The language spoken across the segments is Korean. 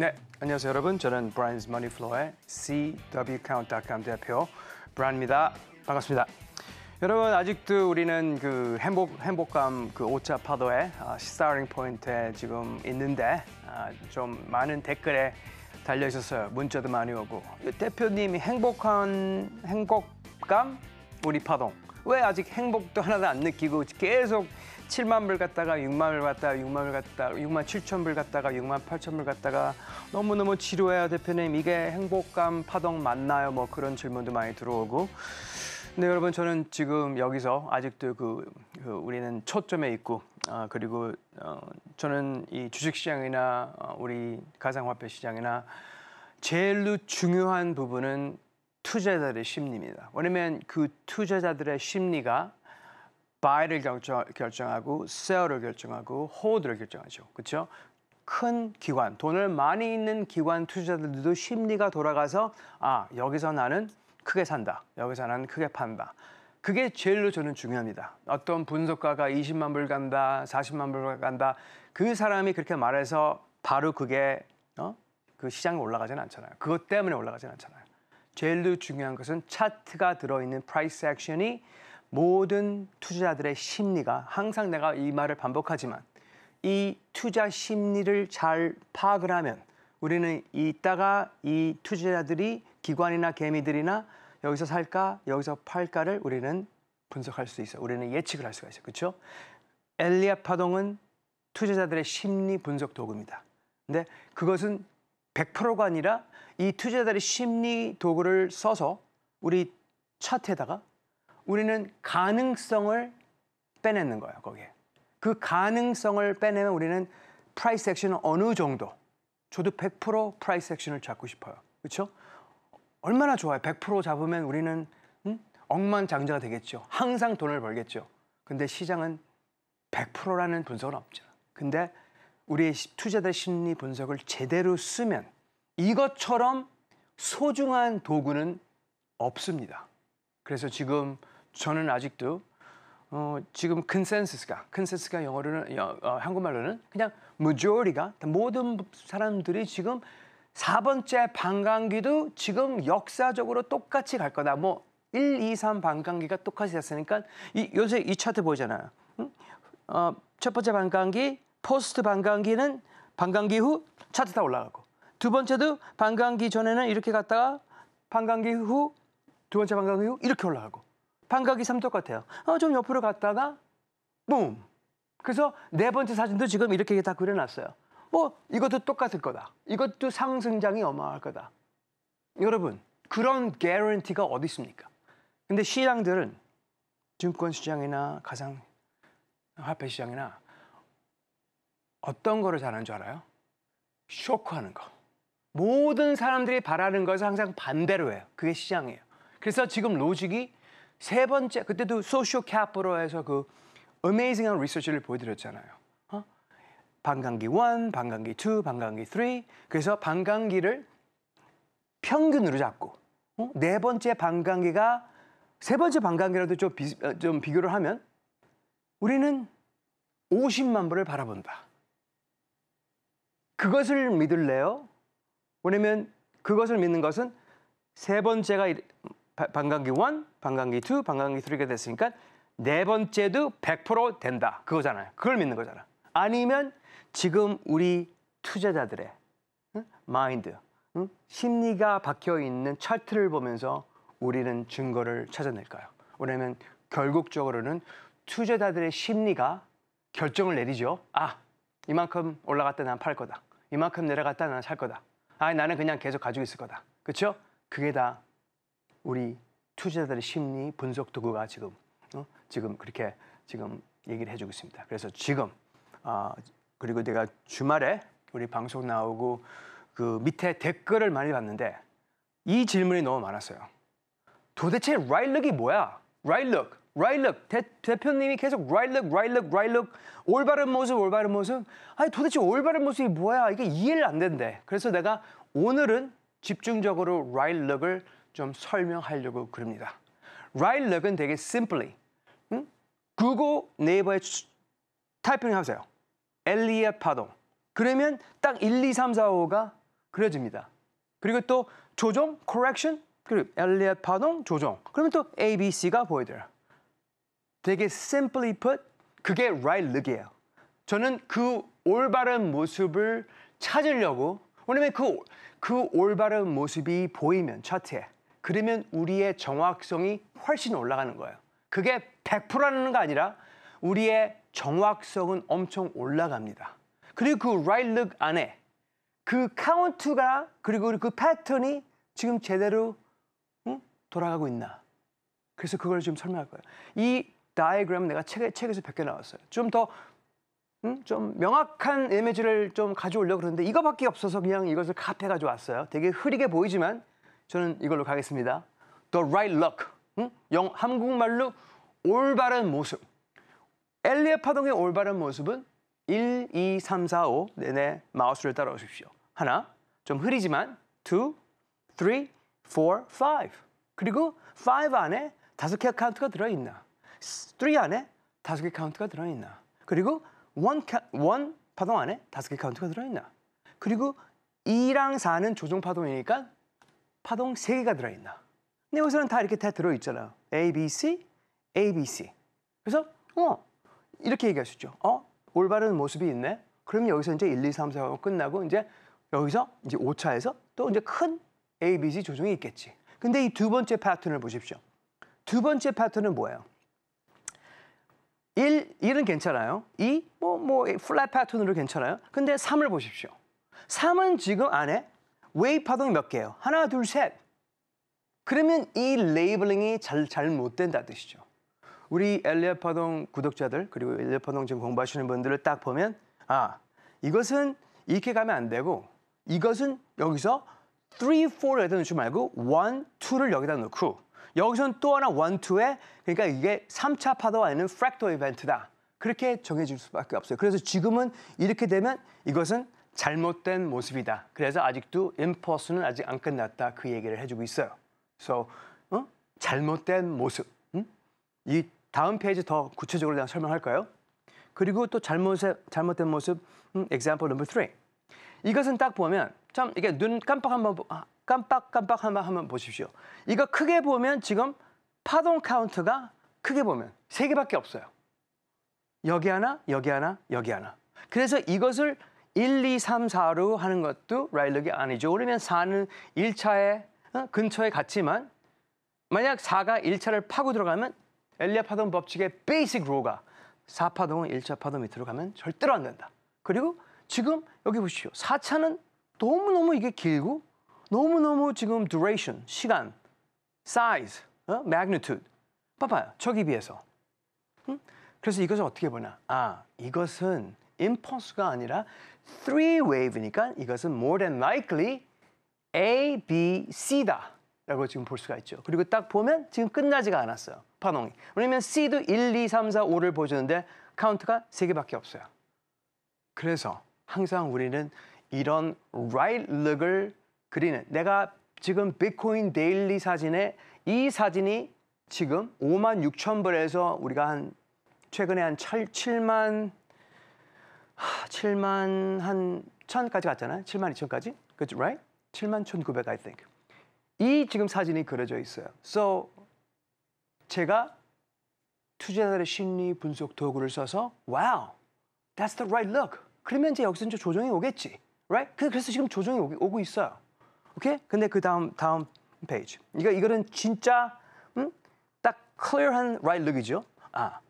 네, 안녕하세요 여러분. 저는 브라인스 머니플로의 CWCount.com 대표 브라입니다. 반갑습니다. 여러분 아직도 우리는 그 행복 행복감 그 오차 파도에 아, 스타링 포인트에 지금 있는데 아, 좀 많은 댓글에 달려 있었어요. 문자도 많이 오고 대표님이 행복한 행복감 우리 파동 왜 아직 행복도 하나도 안 느끼고 계속 7만 불 갔다가 6만 불 갔다가 6만 불 갔다가 6만 7천 불 갔다가 6만 8천 불 갔다가 너무너무 지루해요 대표님 이게 행복감 파동 맞나요 뭐 그런 질문도 많이 들어오고 네 여러분 저는 지금 여기서 아직도 그, 그 우리는 초점에 있고 아, 그리고 어, 저는 이 주식시장이나 어, 우리 가상화폐 시장이나 제일로 중요한 부분은 투자자들의 심리입니다. 왜냐하면 그 투자자들의 심리가 buy를 결정, 하고 sell를 결정하고 hold를 결정하죠. 그렇죠? 큰 기관, 돈을 많이 있는 기관 투자자들도 심리가 돌아가서 아 여기서 나는 크게 산다, 여기서 나는 크게 판다. 그게 제일로 저는 중요합니다. 어떤 분석가가 20만 불 간다, 40만 불 간다, 그 사람이 그렇게 말해서 바로 그게 어? 그 시장에 올라가지는 않잖아요. 그것 때문에 올라가지는 않잖아요. 제일 중요한 것은 차트가 들어있는 프라이스 액션이 모든 투자자들의 심리가 항상 내가 이 말을 반복하지만 이 투자 심리를 잘 파악을 하면 우리는 이따가 이 투자자들이 기관이나 개미들이나 여기서 살까 여기서 팔까를 우리는 분석할 수 있어. 우리는 예측을 할 수가 있어. 그렇죠? 엘리아 파동은 투자자들의 심리 분석 도구입니다. 근데 그것은 100%가 아니라 이 투자자들의 심리 도구를 써서 우리 차트에다가 우리는 가능성을 빼내는 거예요, 거기에. 그 가능성을 빼내면 우리는 프라이스 액션은 어느 정도. 저도 100% 프라이스 액션을 잡고 싶어요. 그렇죠? 얼마나 좋아요. 100% 잡으면 우리는 음? 억만장자가 되겠죠. 항상 돈을 벌겠죠. 근데 시장은 100%라는 분석은 없죠. 근데 우리의 투자자 심리 분석을 제대로 쓰면 이것처럼 소중한 도구는 없습니다. 그래서 지금 저는 아직도 어, 지금 컨센서스가 컨센서스가 영어로는 어, 한국말로는 그냥 m a j 가 모든 사람들이 지금 4번째 반감기도 지금 역사적으로 똑같이 갈 거다. 뭐 1, 2, 3 반감기가 똑같이 됐으니까 이, 요새 이 차트 보잖아요. 응? 어, 첫 번째 반감기, 포스트 반감기는 반감기 후 차트 다 올라가고 두 번째도 반감기 전에는 이렇게 갔다가 반감기 후 두 번째 반감기 후 이렇게 올라가고 반감기 삼 똑같아요. 어, 좀 옆으로 갔다가 뿜. 그래서 네 번째 사진도 지금 이렇게 다 그려놨어요. 뭐 이것도 똑같을 거다. 이것도 상승장이 어마할 거다. 여러분 그런 개런티가 어디 있습니까? 근데 시장들은 증권 시장이나 가상 화폐 시장이나 어떤 거를 잘하는 줄 알아요? 쇼크하는 거. 모든 사람들이 바라는 것을 항상 반대로 해요. 그게 시장이에요. 그래서 지금 로직이 세 번째 그때도 소셜 캐피럴에서 그 어메이징한 리서치를 보여드렸잖아요. 어? 반감기 1, 반감기 2, 반감기 3. 그래서 반감기를 평균으로 잡고 어? 네 번째 반감기가 세 번째 반감기라도 좀, 비, 어, 좀 비교를 하면 우리는 50만 불을 바라본다. 그것을 믿을래요? 왜냐면 그것을 믿는 것은 세 번째가 반감기 1, 반감기 2, 반감기 3가 됐으니까 네 번째도 100% 된다. 그거잖아요. 그걸 믿는 거잖아. 아니면 지금 우리 투자자들의 응? 마인드, 심리가 박혀 있는 차트를 보면서 우리는 증거를 찾아낼까요? 왜냐면 결국적으로는 투자자들의 심리가 결정을 내리죠. 아, 이만큼 올라갔다 난 팔 거다. 이만큼 내려갔다 나는 살 거다. 아, 나는 그냥 계속 가지고 있을 거다. 그렇죠? 그게 다 우리 투자자들의 심리 분석 도구가 지금 어? 지금 그렇게 지금 얘기를 해주고 있습니다. 그래서 지금 아 그리고 내가 주말에 우리 방송 나오고 그 밑에 댓글을 많이 봤는데 이 질문이 너무 많았어요. 도대체 라일럭이 뭐야? 라일럭 right look 대, 표님이 계속 right look, right look, right look 올바른 모습, 올바른 모습 아니 도대체 올바른 모습이 뭐야 이게 이해를 안 된대 그래서 내가 오늘은 집중적으로 right look을 좀 설명하려고 그럽니다 right look은 되게 simply 응? 구글 네이버에 타이핑 하세요 엘리엇 파동 그러면 딱 1, 2, 3, 4, 5가 그려집니다 그리고 또 조정, correction 그리고 엘리엇 파동, 조정 그러면 또 A, B, C가 보여드려요 되게 simply put 그게 right look이에요. 저는 그 올바른 모습을 찾으려고 왜냐면 그, 그 올바른 모습이 보이면 차트에 그러면 우리의 정확성이 훨씬 올라가는 거예요. 그게 100%라는 거 아니라 우리의 정확성은 엄청 올라갑니다. 그리고 그 right look 안에 그 카운트가 그리고 그 패턴이 지금 제대로 응? 돌아가고 있나. 그래서 그걸 지금 설명할 거예요. 이 다이그램 내가 책, 책에서 벗겨 나왔어요. 좀더 음? 좀 명확한 이미지를 좀 가져오려고 그러는데 이거밖에 없어서 그냥 이것을 카페 가져왔어요. 되게 흐리게 보이지만 저는 이걸로 가겠습니다. The right look. 음? 영, 한국말로 올바른 모습. 엘리의 파동의 올바른 모습은 1, 2, 3, 4, 5. 내내 마우스를 따라오십시오. 하나, 좀 흐리지만 2, 3, 4, 5. 그리고 5 안에 다섯 개 카운트가 들어있나. 3 안에 다섯 개 카운트가 들어있나. 그리고 원, 파동 안에 다섯 개 카운트가 들어있나. 그리고 2랑 4는 조종 파동이니까 파동 세개가 들어있나. 근데 여기서는 다 이렇게 다 들어있잖아요. A, B, C, A, B, C. 그래서 어 이렇게 얘기할 수 있죠. 어 올바른 모습이 있네. 그럼 여기서 이제 1, 2, 3, 4 끝나고 이제 여기서 이제 5차에서 또 이제 큰 A, B, C 조종이 있겠지. 근데 이 두 번째 패턴을 보십시오. 두 번째 패턴은 뭐예요? 일, 일은 괜찮아요. 이 뭐, 뭐, 플랫 패턴으로 괜찮아요. 근데 삼을 보십시오. 삼은 지금 안에 웨이 파동이 몇 개예요? 하나, 둘, 셋. 그러면 이 레이블링이 잘, 잘 못된다 뜻이죠. 우리 엘리엇 파동 구독자들 그리고 엘리엇 파동 지금 공부하시는 분들을 딱 보면 아 이것은 이렇게 가면 안 되고 이것은 여기서 3, 4를 여기다 놓지 말고 1, 2를 여기다 놓고 여기서는 또 하나 원투에 그러니까 이게 3차 파도와 있는 프랙토 이벤트다. 그렇게 정해질 수밖에 없어요. 그래서 지금은 이렇게 되면 이것은 잘못된 모습이다. 그래서 아직도 임퍼스는 아직 안 끝났다. 그 얘기를 해주고 있어요. 그래서 so, 어? 잘못된 모습. 응? 음? 이 다음 페이지 더 구체적으로 내가 설명할까요? 그리고 또 잘못의, 잘못된 모습, 음, example number three. 이것은 딱 보면 참 이게 눈 깜빡 한번 아, 깜빡깜빡 한번 한번 보십시오. 이거 크게 보면 지금 파동 카운트가 크게 보면 세 개밖에 없어요. 여기 하나, 여기 하나, 여기 하나. 그래서 이것을 1, 2, 3, 4로 하는 것도 라일럭이 아니죠. 왜냐면 4는 1차에 근처에 갔지만 만약 4가 1차를 파고 들어가면 엘리아 파동 법칙의 베이식 로가 4파동은 1차 파동 밑으로 가면 절대로 안 된다. 그리고 지금 여기 보시죠 4차는 너무너무 이게 길고 너무너무 지금 duration, 시간, size, 어? magnitude. 봐봐요. 저기 비해서. 응? 그래서 이것을 어떻게 보냐. 아, 이것은 impulse가 아니라 three wave니까 이것은 more than likely A, B, C다. 라고 지금 볼 수가 있죠. 그리고 딱 보면 지금 끝나지가 않았어요. 파동이. 왜냐면 C도 1, 2, 3, 4, 5를 보여주는데 카운트가 3개밖에 없어요. 그래서 항상 우리는 이런 right l e g 을 그리는 내가 지금 비트코인 데일리 사진에 이 사진이 지금 5만 6천 불에서 우리가 한 최근에 한 7, 만 7만 한 천까지 갔잖아요. 7만 2천까지. 그죠? Right? 7만 1,900 I think. 이 지금 사진이 그려져 있어요. So 제가 투자자들의 심리 분석 도구를 써서 wow, that's the right look. 그러면 이제 여기서 이제 조정이 오겠지. Right? 그, 그래서 지금 조정이 오고 있어요. 오케이? 근데 그 다음 다음 페이지. 이거 그러니까 이거는 진짜 음? 딱 클리어한 right look이죠. 아.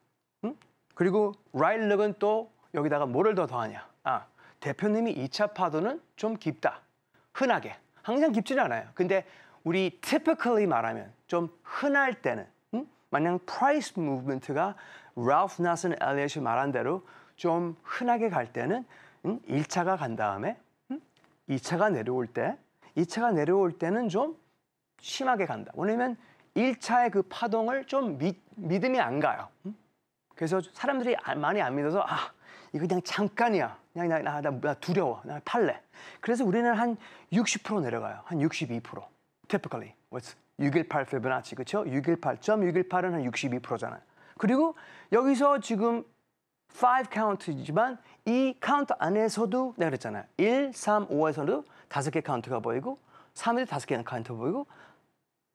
음? 그리고 right look은 또 여기다가 뭐를 더 더하냐? 아. 대표님이 2차 파도는 좀 깊다. 흔하게. 항상 깊지는 않아요. 근데 우리 typically 말하면 좀 흔할 때는 음? 만약 price movement가 Ralph Nassen Elliott이 말한 대로 좀 흔하게 갈 때는 음? 1차가 간 다음에 음? 2차가 내려올 때 2차가 내려올 때는 좀 심하게 간다. 왜냐면 1차의 그 파동을 좀 미, 믿음이 안 가요. 그래서 사람들이 아, 많이 안 믿어서 아, 이거 그냥 잠깐이야. 그냥 나, 나, 나, 나 두려워. 나 팔래. 그래서 우리는 한 60% 내려가요. 한 62%. Typically. What's 618 피부나치. 그쵸 618.618은 한 62%잖아요. 그리고 여기서 지금 5 카운트지만 이 카운트 안에서도 내가 그랬잖아요. 1, 3, 5에서도 다섯 개 카운트가 보이고 3일 다섯 개 카운트 보이고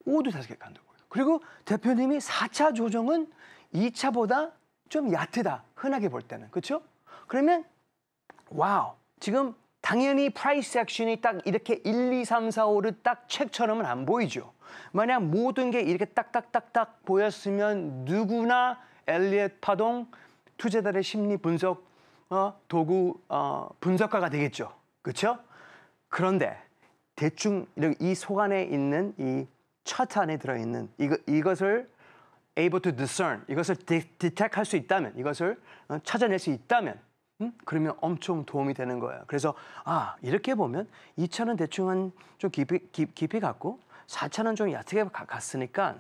5도 다섯 개 카운트 보이고 그리고 대표님이 4차 조정은 2차보다 좀 얕으다 흔하게 볼 때는 그렇죠? 그러면 와우 지금 당연히 프라이스 액션이 딱 이렇게 1, 2, 3, 4, 5를 딱 책처럼은 안 보이죠. 만약 모든 게 이렇게 딱딱딱딱 보였으면 누구나 엘리엇 파동 투자자들의 심리 분석 어, 도구 어, 분석가가 되겠죠. 그렇죠? 그런데 대충 이 속 안에 있는 이첫 안에 들어있는 이거, 이것을 able to discern 이것을 detect 할 수 있다면 이것을 어, 찾아낼 수 있다면 음? 그러면 엄청 도움이 되는 거예요. 그래서 아 이렇게 보면 이차는 대충 한좀 깊이, 깊, 깊이 갔고 4차는 좀 얕게 갔으니까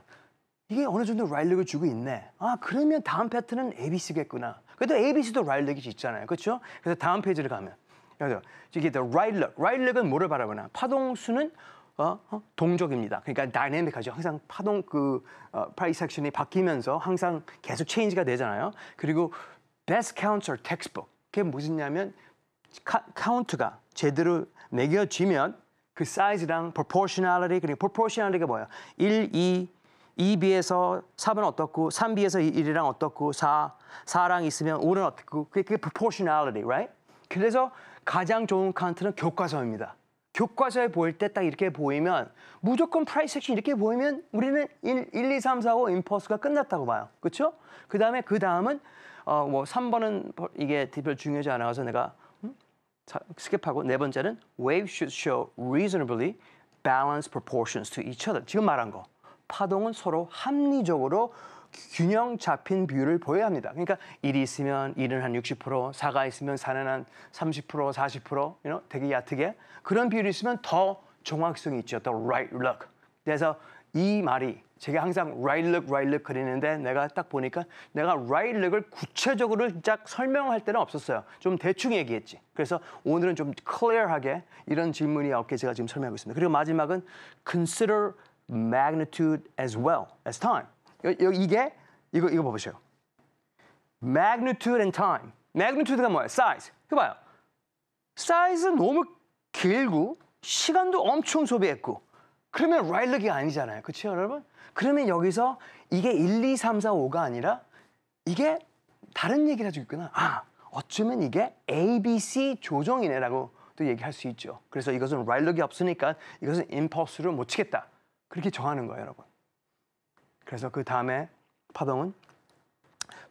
이게 어느 정도 라일렉을 주고 있네. 아 그러면 다음 패턴은 ABC겠구나. 그래도 ABC도 라일렉이 있잖아요. 그렇죠? 그래서 다음 페이지를 가면 그래서 이게 the right leg. right leg은 뭐를 바라보나? 파동수는 어, 어, 동적입니다. 그러니까 다이내믹하죠. 항상 파동 그 어, 프라이섹션이 바뀌면서 항상 계속 체인지가 되잖아요. 그리고 best counter textbook. 그게 무슨냐면 카, 카운트가 제대로 매겨지면 그 사이즈랑 proportionality 그리고 proportionality가 뭐예요? 1, 2, 2B에서 4은 어떻고 3B에서 1이랑 어떻고 4, 4랑 있으면 5는 어떻고 그게, 그게 proportionality, right? 그래서 가장 좋은 카운트는 교과서입니다. 교과서에 보일 때 딱 이렇게 보이면 무조건 프라이스 섹션 이렇게 보이면 우리는 1, 1 2, 3, 4, 5 임퍼스가 끝났다고 봐요. 그렇죠? 그 다음에 그 다음은 어, 뭐 3번은 이게 별 중요하지 않아서 내가 음? 자, 스킵하고 네 번째는 wave should show reasonably balanced proportions to each other. 지금 말한 거. 파동은 서로 합리적으로 균형 잡힌 비율을 보여야 합니다. 그러니까 일이 있으면 일은 한 60%, 사가 있으면 사는 한 30%, 40%, you know, 되게 얕게 그런 비율이 있으면 더 정확성이 있죠. 더 right look. 그래서 이 말이 제가 항상 right look, right look 그리는데 내가 딱 보니까 내가 right look을 구체적으로 딱 설명할 때는 없었어요. 좀 대충 얘기했지. 그래서 오늘은 좀 clear하게 이런 질문이 없게 제가 지금 설명하고 있습니다. 그리고 마지막은 consider magnitude as well as time. 이게 이거 이거 봐보세요. magnitude and time. magnitude가 뭐야? size. 그 봐요. 사이즈 너무 길고 시간도 엄청 소비했고 그러면 라일락이 아니잖아요. 그렇죠 여러분? 그러면 여기서 이게 1, 2, 3, 4, 5가 아니라 이게 다른 얘기를 해주고 있구나. 아, 어쩌면 이게 ABC 조정이네라고 또 얘기할 수 있죠. 그래서 이것은 라일락이 없으니까 이것은 임펄스를 못 치겠다. 그렇게 정하는 거예요, 여러분. 그래서 그 다음에 파동은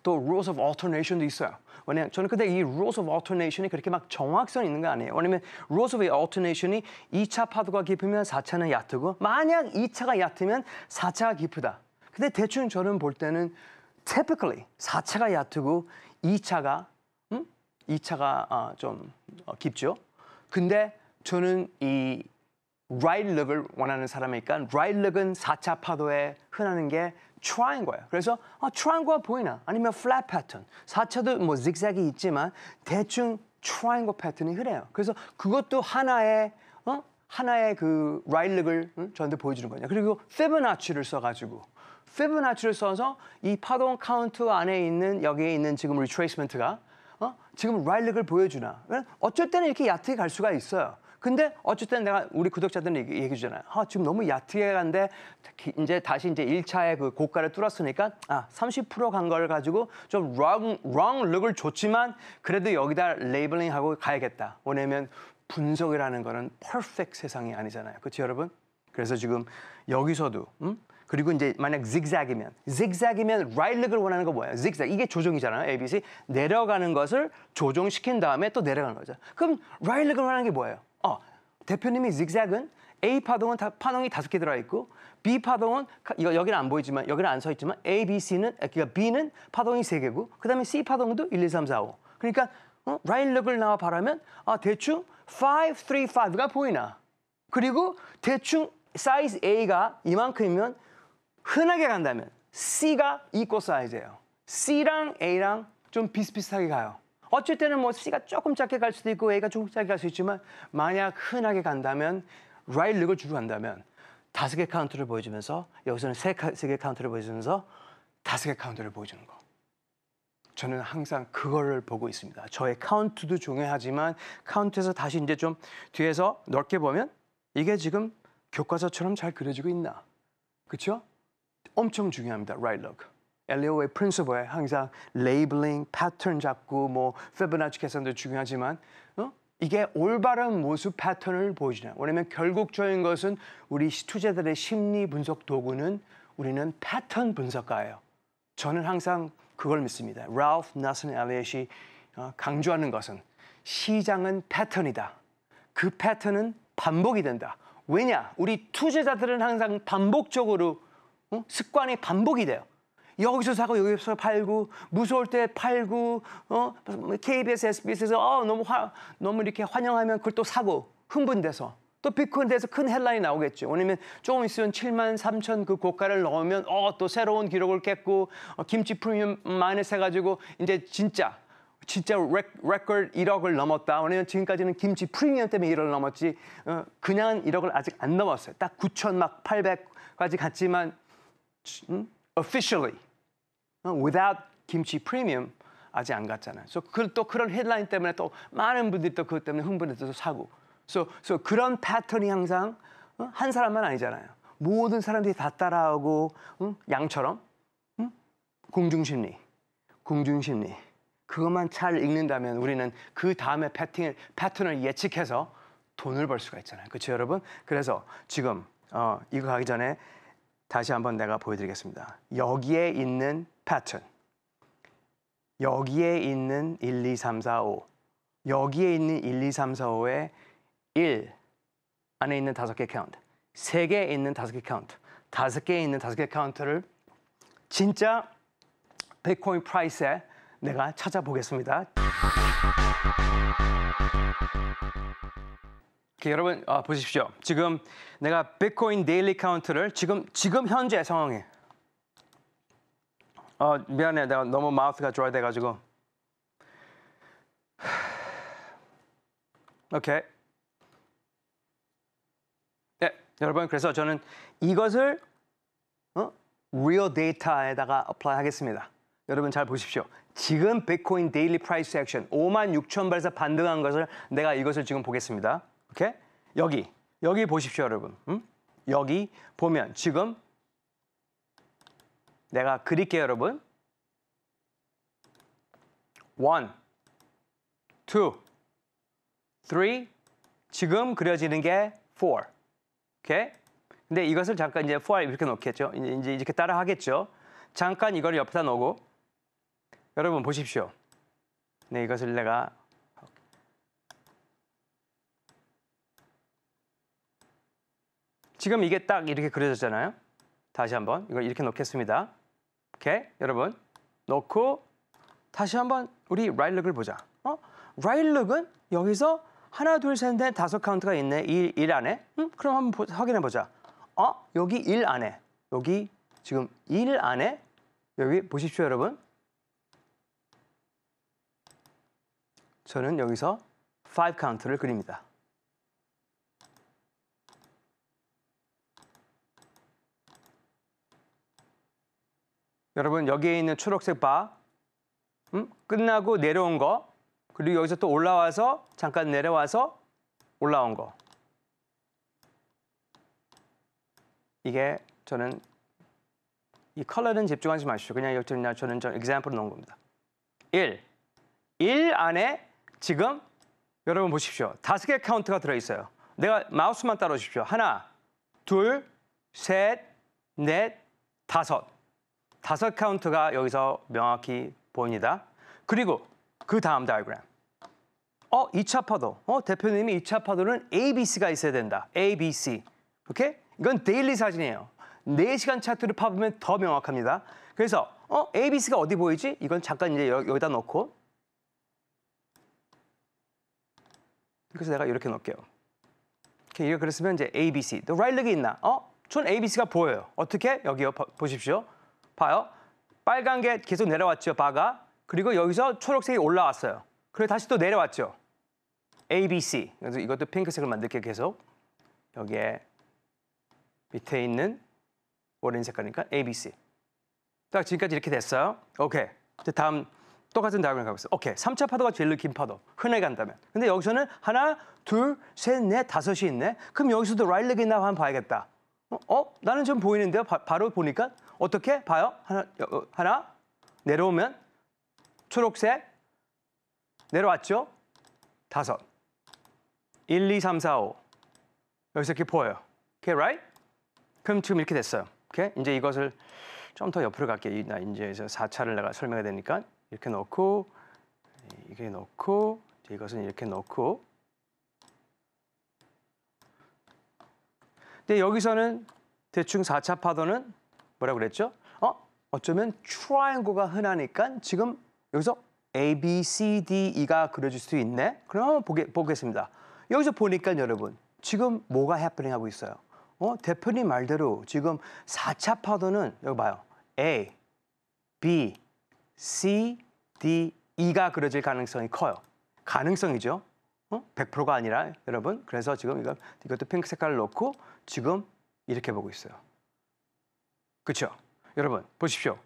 또 rules of alternation도 있어요. 왜냐 저는 근데 이 rules of alternation이 그렇게 막 정확성 있는 거 아니에요. 왜냐면 rules of alternation이 2차 파도가 깊으면 4차는 얕고 만약 2차가 얕으면 4차가 깊다. 근데 대충 저는 볼 때는 typically 4차가 얕고 2차가 음? 2차가 어, 아, 좀 어, 깊죠. 근데 저는 이 right 룩을 원하는 사람이니까 right 룩은 4차 파도에 흔하는 게 트라인 거예요. 그래서 아, 트라인거가 보이나 아니면 플랫 패턴 4차도 뭐 zigzag이 있지만 대충 트라인거 패턴이 흔해요. 그래서 그것도 하나의 어? 하나의 그 right 룩을 응? 저한테 보여주는 거냐. 그리고 피부나치를 써가지고 피부나치를 써서 이 파동 카운트 안에 있는 여기에 있는 지금 리트레이스먼트가 어? 지금 right 룩을 보여주나. 어쩔 때는 이렇게 얕게 갈 수가 있어요. 근데 어쨌든 내가 우리 구독자들은 얘기, 얘기해 주잖아요. 아, 지금 너무 야트해간데 이제 다시 이제 1차에 그 고가를 뚫었으니까 아, 30%간 걸 가지고 좀 wrong, wrong look을 줬지만 그래도 여기다 레이블링하고 가야겠다. 왜냐면 분석이라는 거는 퍼펙트 세상이 아니잖아요. 그렇죠, 여러분? 그래서 지금 여기서도 음? 그리고 이제 만약 zigzag이면 zigzag이면 right leg을 원하는 거 뭐예요? zigzag 이게 조정이잖아요. ABC 내려가는 것을 조정시킨 다음에 또 내려가는 거죠. 그럼 right leg을 원하는 게 뭐예요? 대표님이 zigzag은 A 파동은 다, 파동이 다섯 개 들어 있고 B 파동은 이거 여기는 안 보이지만 여기는 안써 있지만 A, B, C는 그러니까 B는 파동이 세 개고 그다음에 C 파동도 1, 2, 3, 4, 5. 그러니까 어? r i g 을 나와 바라면 아 대충 5, 3, 5가 보이나. 그리고 대충 사이즈 A가 이만큼이면 흔하게 간다면 C가 이코 사이즈예요. C랑 A랑 좀 비슷비슷하게 가요. 어쩔 때는 뭐 C가 조금 작게 갈 수도 있고 A가 조금 작게 갈 수 있지만 만약 흔하게 간다면 right l e g 을 주로 간다면 다섯 개 카운트를 보여주면서 여기서는 세 개 카운트를 보여주면서 다섯 개 카운트를 보여주는 거. 저는 항상 그거를 보고 있습니다. 저의 카운트도 중요하지만 카운트에서 다시 이제 좀 뒤에서 넓게 보면 이게 지금 교과서처럼 잘 그려지고 있나. 그렇죠? 엄청 중요합니다. right leg. 엘리오의 프린스버에 항상 레이블링, 패턴 잡고 뭐 페브나치 계산도 중요하지만 어? 이게 올바른 모습 패턴을 보여주냐. 왜냐면 결국적인 것은 우리 투자들의 심리 분석 도구는 우리는 패턴 분석가예요. 저는 항상 그걸 믿습니다. 랄프 나슨 엘리엇이 강조하는 것은 시장은 패턴이다. 그 패턴은 반복이 된다. 왜냐? 우리 투자자들은 항상 반복적으로 어? 습관이 반복이 돼요. 여기서 사고 여기서 팔고 무서울 때 팔고 어 KBS, SBS에서 어 너무 화, 너무 이렇게 환영하면 그걸 또 사고 흥분돼서 또 비트코인 대해서 큰 헬라인이 나오겠죠. 왜냐면 조금 있으면 7만 3천 그 고가를 넘으면 어 또 새로운 기록을 깼고 어, 김치 프리미엄 많이세가지고 이제 진짜 진짜 레, 레 c o 1억을 넘었다. 왜냐면 지금까지는 김치 프리미엄 때문에 1억을 넘었지 어, 그냥 1억을 아직 안 넘었어요. 딱 9천 막 800까지 갔지만 음? officially 어, without 김치 프리미엄 아직 안 갔잖아요. 그래서 그, 또 그런 헤드라인 때문에 또 많은 분들이 또 그것 때문에 흥분해서 사고. 그래서, 그래서 그런 패턴이 항상 어, 한 사람만 아니잖아요. 모든 사람들이 다 따라하고 응? 양처럼 응? 공중심리, 공중심리. 그것만 잘 읽는다면 우리는 그 다음에 패팅을, 패턴을 예측해서 돈을 벌 수가 있잖아요. 그렇죠, 여러분? 그래서 지금 어, 이거 가기 전에 다시 한번 내가 보여드리겠습니다. 여기에 있는 패턴. 여기에 있는 1, 2, 3, 4, 5. 여기에 있는 1, 2, 3, 4, 5의 1 안에 있는 다섯 개 카운트. 세 개에 있는 다섯 개 카운트. 다섯 개에 있는 다섯 개 카운트를 진짜 비트코인 프라이스에 내가 찾아보겠습니다. 여러분 아, 보십시오. 지금 내가 비트코인 데일리 카운트를 지금 지금 현재 상황에 아, 미안해 내가 너무 마우스가 좋아야 돼가지고 오케이 예 여러분 그래서 저는 이것을 어? real data에다가 apply 하겠습니다. 여러분 잘 보십시오. 지금 비트코인 데일리 프라이스 액션 5만 6천 발에서 반등한 것을 내가 이것을 지금 보겠습니다. 오케이? 여기 여기 보십시오 여러분. 음? 여기 보면 지금 내가 그릴게요 여러분. 원, 투, 쓰리. 지금 그려지는 게 four. 오케이? 근데 이것을 잠깐 이제 four 이렇게 놓겠죠 이제, 이렇게 따라 하겠죠. 잠깐 이걸 옆에다 넣고 여러분 보십시오. 네, 이것을 내가 지금 이게 딱 이렇게 그려졌잖아요. 다시 한번 이걸 이렇게 놓겠습니다. 오케이, 여러분. 놓고 다시 한번 우리 라일락을 보자. 어? 라일락은 여기서 하나, 둘, 셋, 넷, 다섯 카운트가 있네. 일, 일 안에. 음? 그럼 한번 보, 확인해 보자. 어? 여기 일 안에. 여기 지금 일 안에. 여기 보십시오, 여러분. 저는 여기서 5 카운트를 그립니다. 여러분 여기에 있는 초록색 바 음? 끝나고 내려온 거 그리고 여기서 또 올라와서 잠깐 내려와서 올라온 거 이게 저는 이 컬러는 집중하지 마시고 그냥 이렇 저는 저 example로 은 겁니다. 1. 1 안에 지금 여러분 보십시오. 다섯 개 카운트가 들어있어요. 내가 마우스만 따라오십시오. 하나, 둘, 셋, 넷, 다섯. 다섯 카운트가 여기서 명확히 보입니다. 그리고 그 다음 다이그램. 어, 2차 파도. 어, 대표님이 2차 파도는 ABC가 있어야 된다. ABC. 오케이? 이건 데일리 사진이에요. 4시간 차트를 파보면 더 명확합니다. 그래서 어, ABC가 어디 보이지? 이건 잠깐 이제 여기다 놓고 그래서 내가 이렇게 놓을게요 이렇게 이렇게 그랬으면 이제 ABC. 또 right leg이 있나? 어? 전 ABC가 보여요. 어떻게? 여기 보십시오. 봐요. 빨간 게 계속 내려왔죠, 바가. 그리고 여기서 초록색이 올라왔어요. 그리고 다시 또 내려왔죠. A, B, C. 그래서 이것도 핑크색을 만들게요, 계속. 여기에 밑에 있는 오렌지 색깔이니까 A, B, C. 딱 지금까지 이렇게 됐어요. 오케이. 이제 다음 똑같은 다음을 가겠 있어. 오케이. 3차 파도가 제일 긴 파도. 흔하게 한다면. 근데 여기서는 하나, 둘, 셋, 넷, 다섯이 있네. 그럼 여기서도 라일렉이 있나 한번 봐야겠다. 어? 어? 나는 좀 보이는데요. 바, 로 보니까 어떻게 봐요? 하나, 어, 어, 하나 내려오면 초록색 내려왔죠? 다섯 1, 2, 3, 4, 5 여기서 이렇게 보여요. 오케이, okay, right? 그럼 지금 이렇게 됐어요. 오케이? Okay? 이제 이것을 좀 더 옆으로 갈게요. 나 이제 4차를 내가 설명해야 되니까 이렇게 넣고 이게 넣고 이것은 이렇게 넣고 근데 여기서는 대충 4차 파도는 뭐라고 그랬죠? 어? 어쩌면 트라이앵글가 흔하니까 지금 여기서 A, B, C, D, E가 그려질 수 있네? 그럼 보게, 보겠습니다. 여기서 보니까 여러분 지금 뭐가 해프닝 하고 있어요? 어? 대표님 말대로 지금 4차 파도는 여기 봐요. A, B, C, D, E가 그려질 가능성이 커요. 가능성이죠. 어? 100%가 아니라 여러분 그래서 지금 이거, 이것도 핑크 색깔을 넣고 지금 이렇게 보고 있어요. 그렇죠? 여러분 보십시오.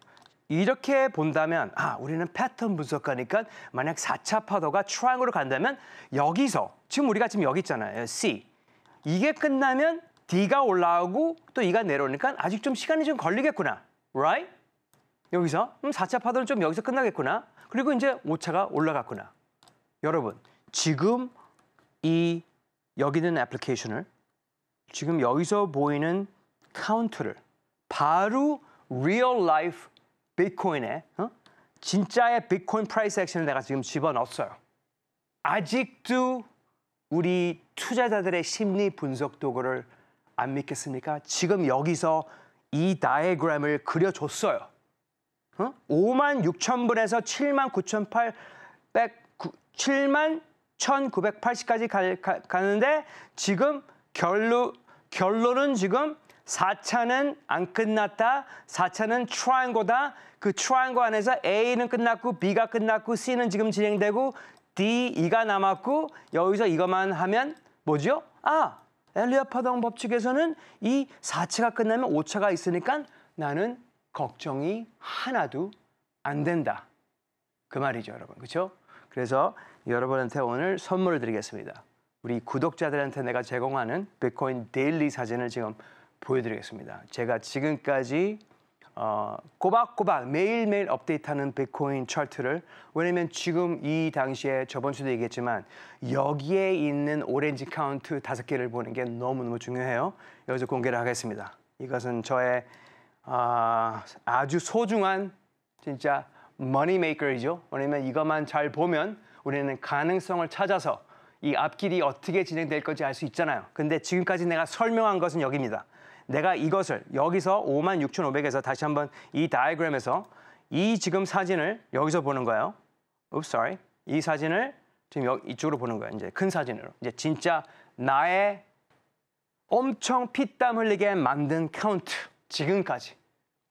이렇게 본다면 아 우리는 패턴 분석가니까 만약 4차 파도가 트라이앵으로 간다면 여기서 지금 우리가 지금 여기 있잖아요. 예, C. 이게 끝나면 D가 올라오고 또 E가 내려오니까 아직 좀 시간이 좀 걸리겠구나. Right? 여기서 음, 4차 파도는 좀 여기서 끝나겠구나. 그리고 이제 오차가 올라갔구나. 여러분 지금 이 여기 있는 애플리케이션을 지금 여기서 보이는 카운트를 바로 real life 비트코인에 어? 진짜의 비트코인 프라이스 액션을 내가 지금 집어넣었어요. 아직도 우리 투자자들의 심리 분석 도구를 안 믿겠습니까? 지금 여기서 이 다이그램을 그려줬어요. 어? 5만 6천 분에서 7만 9천 8 7만 1980까지 가, 가, 가는데 지금 결론, 결론은 지금 4차는 안 끝났다. 4차는 트라이앵고다. 그 트라이앵고 안에서 A는 끝났고 B가 끝났고 C는 지금 진행되고 D, E가 남았고 여기서 이것만 하면 뭐죠? 아, 엘리어파동 법칙에서는 이 4차가 끝나면 5차가 있으니까 나는 걱정이 하나도 안 된다. 그 말이죠, 여러분. 그렇죠? 그래서 여러분한테 오늘 선물을 드리겠습니다. 우리 구독자들한테 내가 제공하는 비트코인 데일리 사진을 지금 보여드리겠습니다. 제가 지금까지 어, 꼬박꼬박 매일매일 업데이트하는 비트코인 차트를 왜냐면 지금 이 당시에 저번 주도 얘기했지만 여기에 있는 오렌지 카운트 다섯 개를 보는 게 너무너무 중요해요. 여기서 공개를 하겠습니다. 이것은 저의 어, 아주 소중한 진짜 머니메이커이죠. 왜냐면 이것만 잘 보면 우리는 가능성을 찾아서 이 앞길이 어떻게 진행될 건지 알 수 있잖아요. 근데 지금까지 내가 설명한 것은 여기입니다. 내가 이것을 여기서 56,500에서 다시 한번 이 다이그램에서 이 지금 사진을 여기서 보는 거예요. Oops, sorry. 이 사진을 지금 여기, 이쪽으로 보는 거예요. 이제 큰 사진으로. 이제 진짜 나의 엄청 피땀 흘리게 만든 카운트. 지금까지.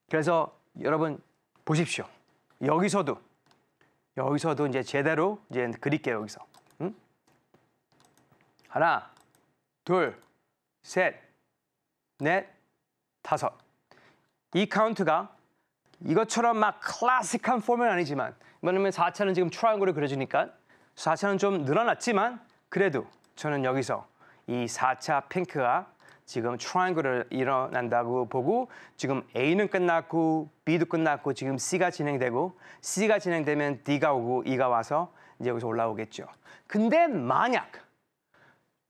그래서 여러분 보십시오. 여기서도 여기서도 이제 제대로 이제 그릴게요 여기서. 응? 하나, 둘, 셋, 넷, 다섯. 이 카운트가 이것처럼 막 클래식한 폼은 아니지만 왜냐면 4차는 지금 트라이앵글을 그려주니까 4차는 좀 늘어났지만 그래도 저는 여기서 이 4차 핑크가 지금 트라이앵글을 일어난다고 보고 지금 A는 끝났고 B도 끝났고 지금 C가 진행되고 C가 진행되면 D가 오고 E가 와서 이제 여기서 올라오겠죠. 근데 만약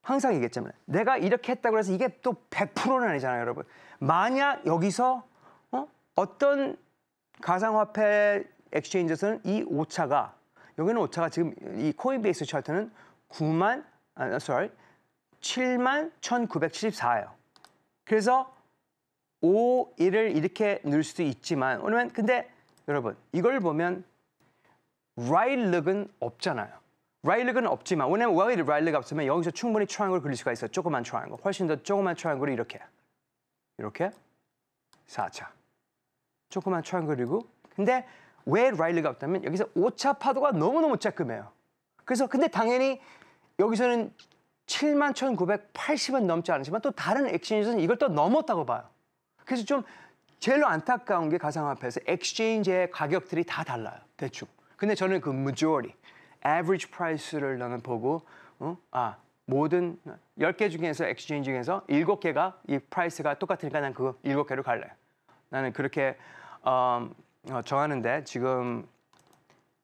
항상 얘기했잖아요. 내가 이렇게 했다고 해서 이게 또 100%는 아니잖아요, 여러분. 만약 여기서 어? 어떤 가상화폐 엑스체인저에서는이 오차가 여기는 오차가 지금 이 코인 베이스 차트는 9만 아, sorry. 7만 1974예요. 그래서 5, 1을 이렇게 넣을 수도 있지만 그러면 근데 여러분 이걸 보면 right look은 없잖아요. 라일릭은 없지만 왜냐면 왜 라일릭 없으면 여기서 충분히 트라이앵글 그릴 수가 있어요. 조그만 트라이앵글. 훨씬 더 조그만 트라이앵글을 이렇게 이렇게 4차 조그만 트라이앵글 그리고 근데 왜 라일릭이 없다면 여기서 5차 파도가 너무너무 쬐끔해요. 그래서 근데 당연히 여기서는 7만 1,980원 넘지 않지만 또 다른 엑스체인지는 이걸 또 넘었다고 봐요. 그래서 좀 제일 안타까운 게 가상화폐에서 엑스체인지의 가격들이 다 달라요. 대충. 근데 저는 그 majority, average price를 나는 보고 어? 아 모든 10개 중에서 엑스체인지 중에서 7개가 이 p r i c e 가 똑같으니까 난 그거 7개로 갈래. 나는 그렇게 음, 어, 정하는데 지금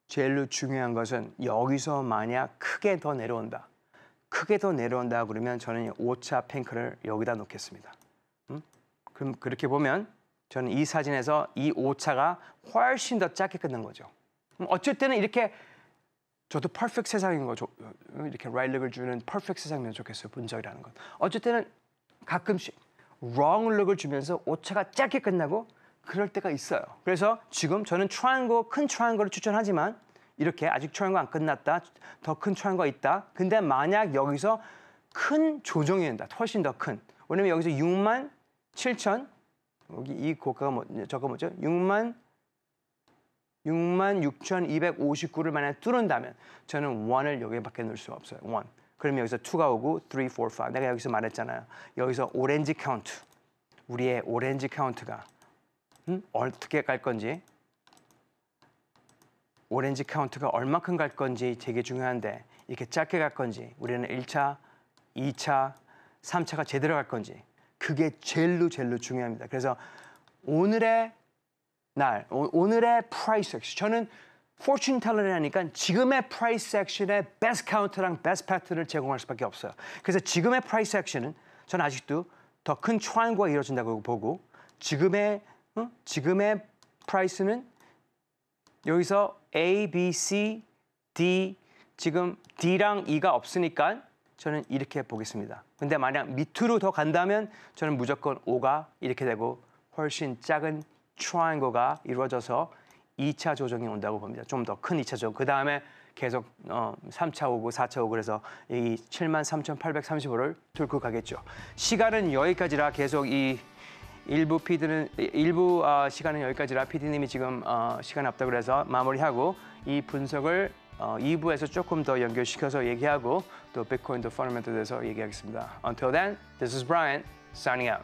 제일 중요한 것은 여기서 만약 크게 더 내려온다. 크게 더 내려온다 그러면 저는 5차 탱크를 여기다 놓겠습니다. 음? 그럼 그렇게 보면 저는 이 사진에서 이 5차가 훨씬 더 작게 끝난 거죠. 어쩔 때는 이렇게 저도 퍼펙트 세상인 거죠 어, 이렇게 라이트을 주는 퍼펙트 세상이면 좋겠어요 분석이라는 건 어쨌든 가끔씩 wrong을 주면서 오차가 짧게 끝나고 그럴 때가 있어요 그래서 지금 저는 트라이앵글 큰 트라이앵글을 추천하지만 이렇게 아직 트라이앵글 안 끝났다 더 큰 트라이앵글 있다 근데 만약 여기서 큰 조정이 된다 훨씬 더큰 왜냐면 여기서 6만 7천 여기 이 고가가 뭐 저거 뭐죠 6만 66,259를 만약 뚫는다면 저는 1을 여기밖에 넣을 수 없어요. 1. 그럼 여기서 2가 오고 3, 4, 5. 내가 여기서 말했잖아요. 여기서 오렌지 카운트. 우리의 오렌지 카운트가 음? 어떻게 갈 건지 오렌지 카운트가 얼마큼 갈 건지 되게 중요한데 이렇게 짧게 갈 건지 우리는 1차, 2차, 3차가 제대로 갈 건지 그게 젤로 젤로 중요합니다. 그래서 오늘의 날 오, 늘의 프라이스 액션 저는 포 o r t u n 하니까 지금의 프라이스 액션의 베스트 카운트랑 베스트 t p a 을 제공할 수밖에 없어요. 그래서 지금의 프라이스 액션은 저는 아직도 더큰트라과 이루어진다고 보고 지금의 어? 지금의 프라이스는 여기서 A, B, C, D 지금 D랑 E가 없으니까 저는 이렇게 보겠습니다. 근데 만약 밑으로 더 간다면 저는 무조건 O가 이렇게 되고 훨씬 작은 트라이앵거가 이루어져서 2차 조정이 온다고 봅니다. 좀 더 큰 2차 조정. 그 다음에 계속 어, 3차 오고 4차 오고 그래서 이 73,835를 뚫고 가겠죠. 시간은 여기까지라 계속 이 일부 피드는 일부 어, 시간은 여기까지라 피디님이 지금 어, 시간 없다 그래서 마무리하고 이 분석을 어, 2부에서 조금 더 연결시켜서 얘기하고 또 비트코인도 펀더멘트에 대해서 얘기하겠습니다. Until then, this is Brian signing out.